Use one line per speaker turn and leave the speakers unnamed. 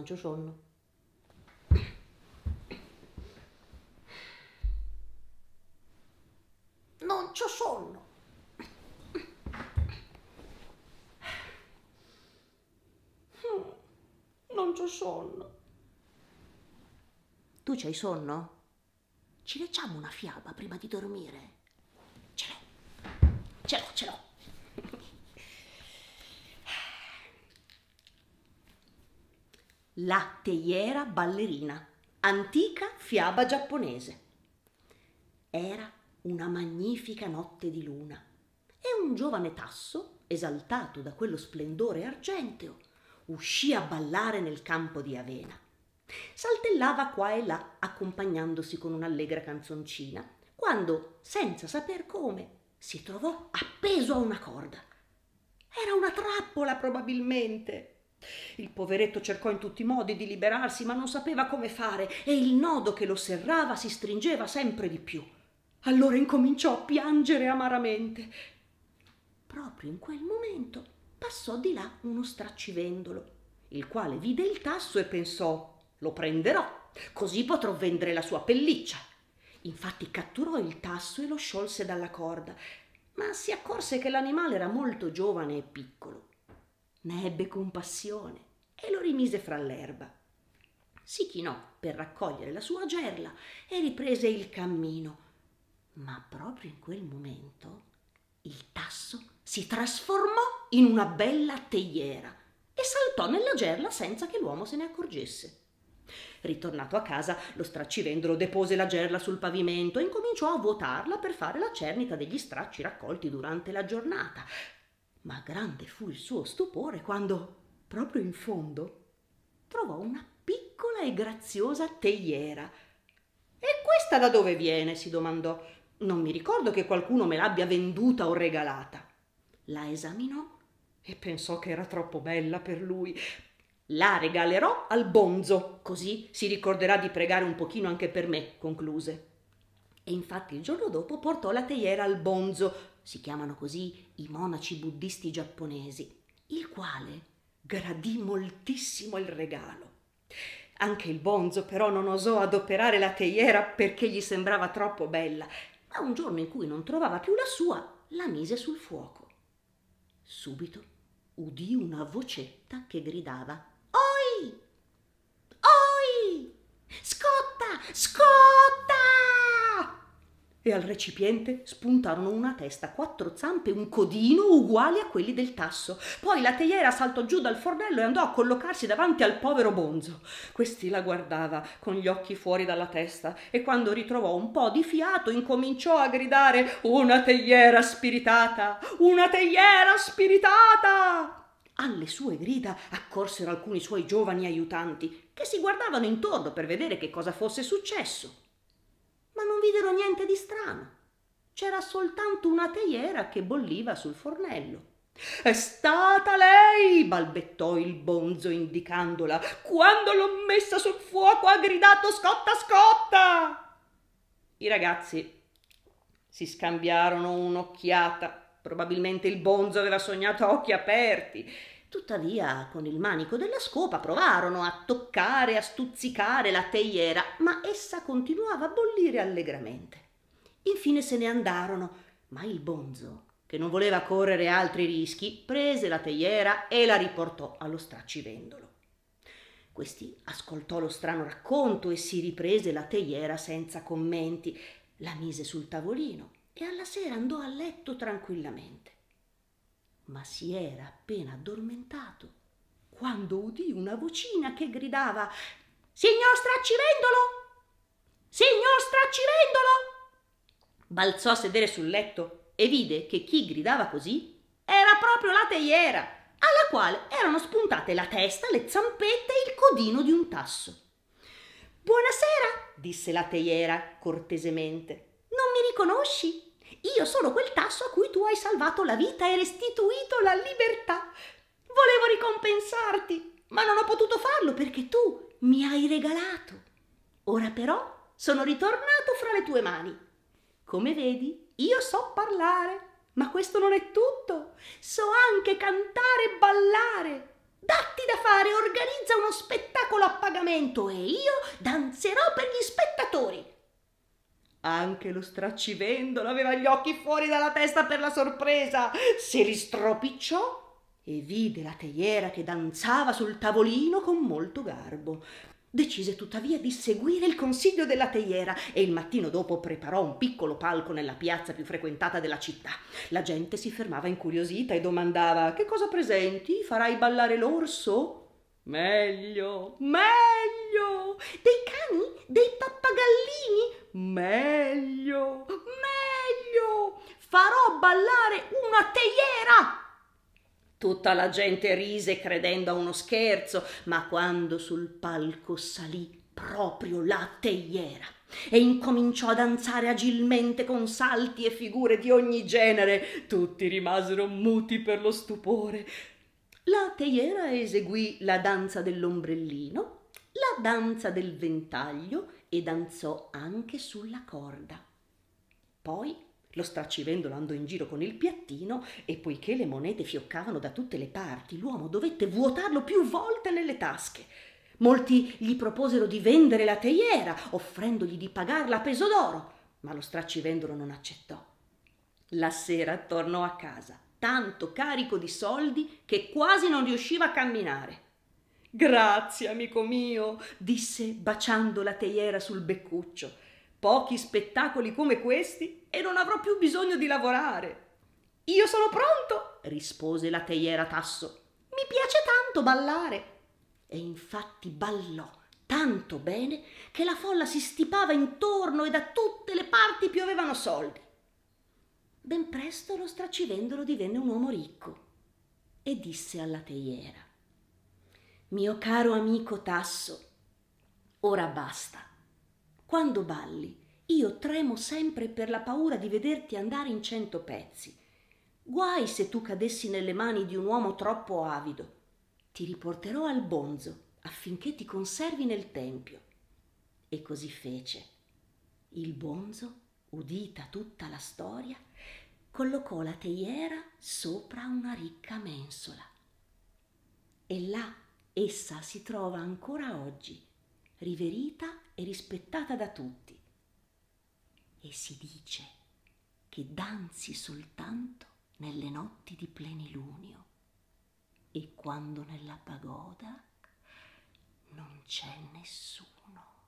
non ci sono. Hmm. Non ci sono. Non ci sonno. Tu c'hai sonno? Ci leggiamo una fiaba prima di dormire. Ce l'ho. Ce l'ho, ce l'ho. La teiera ballerina, antica fiaba giapponese. Era una magnifica notte di luna e un giovane tasso, esaltato da quello splendore argenteo, uscì a ballare nel campo di Avena. Saltellava qua e là, accompagnandosi con un'allegra canzoncina, quando, senza saper come, si trovò appeso a una corda. Era una trappola, probabilmente. Il poveretto cercò in tutti i modi di liberarsi, ma non sapeva come fare e il nodo che lo serrava si stringeva sempre di più. Allora incominciò a piangere amaramente. Proprio in quel momento passò di là uno straccivendolo, il quale vide il tasso e pensò: Lo prenderò, così potrò vendere la sua pelliccia. Infatti catturò il tasso e lo sciolse dalla corda, ma si accorse che l'animale era molto giovane e piccolo ne ebbe compassione e lo rimise fra l'erba. Si chinò per raccogliere la sua gerla e riprese il cammino. Ma proprio in quel momento il tasso si trasformò in una bella teiera e saltò nella gerla senza che l'uomo se ne accorgesse. Ritornato a casa, lo straccivendolo depose la gerla sul pavimento e incominciò a vuotarla per fare la cernita degli stracci raccolti durante la giornata. Ma grande fu il suo stupore quando, proprio in fondo, trovò una piccola e graziosa teiera. E questa da dove viene? si domandò. Non mi ricordo che qualcuno me l'abbia venduta o regalata. La esaminò e pensò che era troppo bella per lui. La regalerò al bonzo, così si ricorderà di pregare un pochino anche per me, concluse. E infatti il giorno dopo portò la teiera al bonzo, si chiamano così i monaci buddisti giapponesi, il quale gradì moltissimo il regalo. Anche il bonzo però non osò adoperare la teiera perché gli sembrava troppo bella, ma un giorno in cui non trovava più la sua, la mise sul fuoco. Subito udì una vocetta che gridava Oi! Oi! Scotta! Scotta! e al recipiente spuntarono una testa, quattro zampe, e un codino uguali a quelli del tasso. Poi la teiera saltò giù dal fornello e andò a collocarsi davanti al povero Bonzo. Questi la guardava con gli occhi fuori dalla testa e quando ritrovò un po' di fiato incominciò a gridare Una teiera spiritata! Una teiera spiritata! Alle sue grida accorsero alcuni suoi giovani aiutanti che si guardavano intorno per vedere che cosa fosse successo ma non videro niente di strano. C'era soltanto una teiera che bolliva sul fornello. È stata lei, balbettò il bonzo indicandola. Quando l'ho messa sul fuoco ha gridato scotta scotta. I ragazzi si scambiarono un'occhiata. Probabilmente il bonzo aveva sognato a occhi aperti Tuttavia, con il manico della scopa provarono a toccare, a stuzzicare la teiera, ma essa continuava a bollire allegramente. Infine se ne andarono, ma il bonzo, che non voleva correre altri rischi, prese la teiera e la riportò allo straccivendolo. Questi ascoltò lo strano racconto e si riprese la teiera senza commenti, la mise sul tavolino e alla sera andò a letto tranquillamente ma si era appena addormentato quando udì una vocina che gridava Signor Straccivendolo! Signor Straccivendolo! Balzò a sedere sul letto e vide che chi gridava così era proprio la teiera, alla quale erano spuntate la testa, le zampette e il codino di un tasso. Buonasera, disse la teiera cortesemente. Non mi riconosci? Io sono quel tasso a cui tu hai salvato la vita e restituito la libertà. Volevo ricompensarti, ma non ho potuto farlo perché tu mi hai regalato. Ora però sono ritornato fra le tue mani. Come vedi, io so parlare, ma questo non è tutto. So anche cantare e ballare. Datti da fare, organizza uno spettacolo a pagamento e io danzerò per gli spettatori. Anche lo straccivendolo aveva gli occhi fuori dalla testa per la sorpresa. Si ristropicciò e vide la teiera che danzava sul tavolino con molto garbo. Decise tuttavia di seguire il consiglio della teiera e il mattino dopo preparò un piccolo palco nella piazza più frequentata della città. La gente si fermava incuriosita e domandava Che cosa presenti? Farai ballare l'orso? Meglio, meglio! Dei cani? Dei pappagallini? Meglio, meglio, farò ballare una teiera. Tutta la gente rise credendo a uno scherzo, ma quando sul palco salì proprio la teiera e incominciò a danzare agilmente con salti e figure di ogni genere, tutti rimasero muti per lo stupore. La teiera eseguì la danza dell'ombrellino, la danza del ventaglio e danzò anche sulla corda. Poi lo straccivendolo andò in giro con il piattino e poiché le monete fioccavano da tutte le parti, l'uomo dovette vuotarlo più volte nelle tasche. Molti gli proposero di vendere la teiera, offrendogli di pagarla a peso d'oro, ma lo straccivendolo non accettò. La sera tornò a casa, tanto carico di soldi che quasi non riusciva a camminare. Grazie, amico mio, disse baciando la teiera sul beccuccio. Pochi spettacoli come questi e non avrò più bisogno di lavorare. Io sono pronto, rispose la teiera Tasso. Mi piace tanto ballare. E infatti ballò tanto bene che la folla si stipava intorno e da tutte le parti piovevano soldi. Ben presto lo stracivendolo divenne un uomo ricco e disse alla teiera mio caro amico Tasso, ora basta. Quando balli, io tremo sempre per la paura di vederti andare in cento pezzi. Guai se tu cadessi nelle mani di un uomo troppo avido. Ti riporterò al bonzo affinché ti conservi nel tempio. E così fece. Il bonzo, udita tutta la storia, collocò la teiera sopra una ricca mensola. E là essa si trova ancora oggi riverita e rispettata da tutti. E si dice che danzi soltanto nelle notti di plenilunio e quando nella pagoda non c'è nessuno.